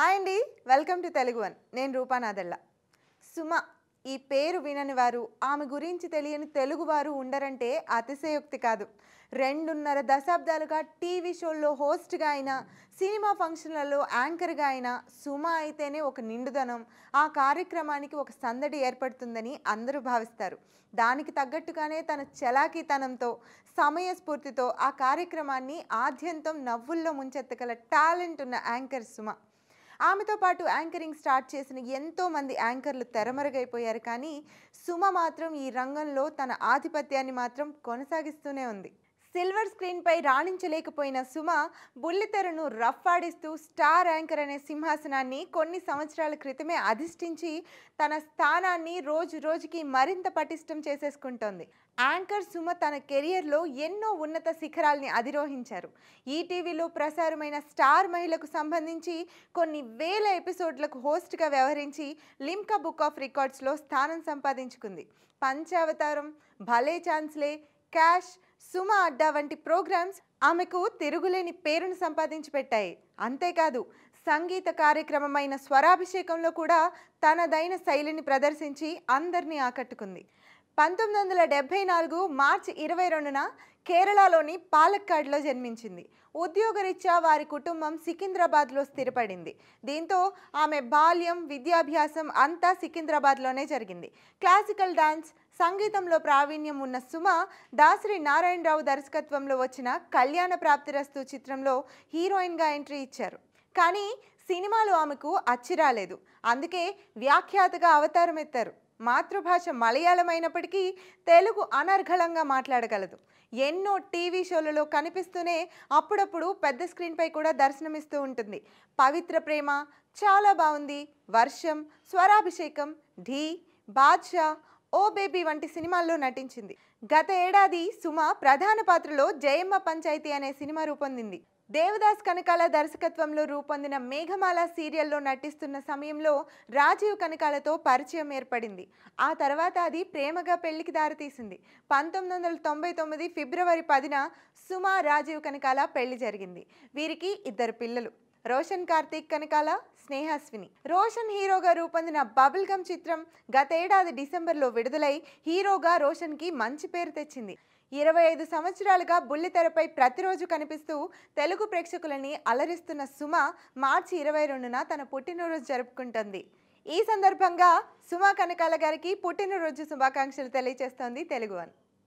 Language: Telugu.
హాయ్ అండి వెల్కమ్ టు తెలుగు వన్ నేను రూపానాదెల్ల సుమ ఈ పేరు వినని వారు ఆమె గురించి తెలియని తెలుగువారు ఉండరంటే అతిశయోక్తి కాదు రెండున్నర దశాబ్దాలుగా టీవీ షోల్లో హోస్ట్గా అయినా సినిమా ఫంక్షన్లలో యాంకర్గా అయినా సుమ అయితేనే ఒక నిండుదనం ఆ కార్యక్రమానికి ఒక సందడి ఏర్పడుతుందని అందరూ భావిస్తారు దానికి తగ్గట్టుగానే తన చలాకీతనంతో స్ఫూర్తితో ఆ కార్యక్రమాన్ని ఆద్యంతం నవ్వుల్లో ముంచెత్తగల టాలెంట్ ఉన్న యాంకర్ సుమ ఆమెతో పాటు యాంకరింగ్ స్టార్ట్ చేసిన ఎంతో మంది యాంకర్లు తెరమరుగైపోయారు కానీ సుమ మాత్రం ఈ రంగంలో తన ఆధిపత్యాన్ని మాత్రం కొనసాగిస్తూనే ఉంది సిల్వర్ స్క్రీన్పై రాణించలేకపోయిన సుమ బుల్లితెరను రఫ్ ఆడిస్తూ స్టార్ యాంకర్ అనే సింహాసనాన్ని కొన్ని సంవత్సరాల క్రితమే అధిష్ఠించి తన స్థానాన్ని రోజు రోజుకి మరింత పటిష్టం చేసేసుకుంటోంది యాంకర్ సుమ తన కెరియర్లో ఎన్నో ఉన్నత శిఖరాల్ని అధిరోహించారు ఈటీవీలో ప్రసారమైన స్టార్ మహిళకు సంబంధించి కొన్ని వేల ఎపిసోడ్లకు హోస్ట్గా వ్యవహరించి లిమ్కా బుక్ ఆఫ్ రికార్డ్స్లో స్థానం సంపాదించుకుంది పంచావతారం భలే ఛాన్స్లే క్యాష్ సుమ అడ్డా వంటి ప్రోగ్రామ్స్ ఆమెకు తిరుగులేని పేరును సంపాదించి పెట్టాయి అంతేకాదు సంగీత కార్యక్రమమైన స్వరాభిషేకంలో కూడా తనదైన శైలిని ప్రదర్శించి అందరినీ ఆకట్టుకుంది పంతొమ్మిది వందల డెబ్భై నాలుగు మార్చి ఇరవై రెండున కేరళలోని పాలక్కాడ్లో జన్మించింది ఉద్యోగరీత్యా వారి కుటుంబం సికింద్రాబాద్లో స్థిరపడింది దీంతో ఆమె బాల్యం విద్యాభ్యాసం అంతా సికింద్రాబాద్లోనే జరిగింది క్లాసికల్ డాన్స్ సంగీతంలో ప్రావీణ్యం ఉన్న సుమ దాసరి నారాయణరావు దర్శకత్వంలో వచ్చిన కళ్యాణ ప్రాప్తిరస్తు చిత్రంలో హీరోయిన్గా ఎంట్రీ ఇచ్చారు కానీ సినిమాలు ఆమెకు అచ్చిరాలేదు అందుకే వ్యాఖ్యాతగా అవతారం ఎత్తారు మాతృభాష మలయాళం అయినప్పటికీ తెలుగు అనర్ఘలంగా మాట్లాడగలదు ఎన్నో టీవీ షోలలో కనిపిస్తూనే అప్పుడప్పుడు పెద్ద స్క్రీన్పై కూడా దర్శనమిస్తూ ఉంటుంది పవిత్ర ప్రేమ చాలా బాగుంది వర్షం స్వరాభిషేకం ఢీ బాద్షా ఓ బేబీ వంటి సినిమాల్లో నటించింది గత ఏడాది సుమ ప్రధాన పాత్రలో జయమ్మ పంచాయతీ అనే సినిమా రూపొందింది దేవదాస్ కనకాల దర్శకత్వంలో రూపొందిన మేఘమాల సీరియల్లో నటిస్తున్న సమయంలో రాజీవ్ కనకాలతో పరిచయం ఏర్పడింది ఆ తర్వాత అది ప్రేమగా పెళ్లికి దారితీసింది పంతొమ్మిది వందల తొంభై తొమ్మిది ఫిబ్రవరి పదిన సుమ రాజీవ్ కనకాల పెళ్లి జరిగింది వీరికి ఇద్దరు పిల్లలు రోషన్ కార్తీక్ కనకాల స్నేహాశ్విని రోషన్ హీరోగా రూపొందిన బబుల్ గమ్ చిత్రం గతేడాది డిసెంబర్లో విడుదలై హీరోగా రోషన్కి మంచి పేరు తెచ్చింది ఇరవై ఐదు సంవత్సరాలుగా బుల్లితెరపై ప్రతిరోజు కనిపిస్తూ తెలుగు ప్రేక్షకులని అలరిస్తున్న సుమ మార్చి ఇరవై రెండున తన పుట్టినరోజు జరుపుకుంటుంది ఈ సందర్భంగా సుమ కనకాల గారికి పుట్టినరోజు శుభాకాంక్షలు తెలియజేస్తోంది తెలుగు అని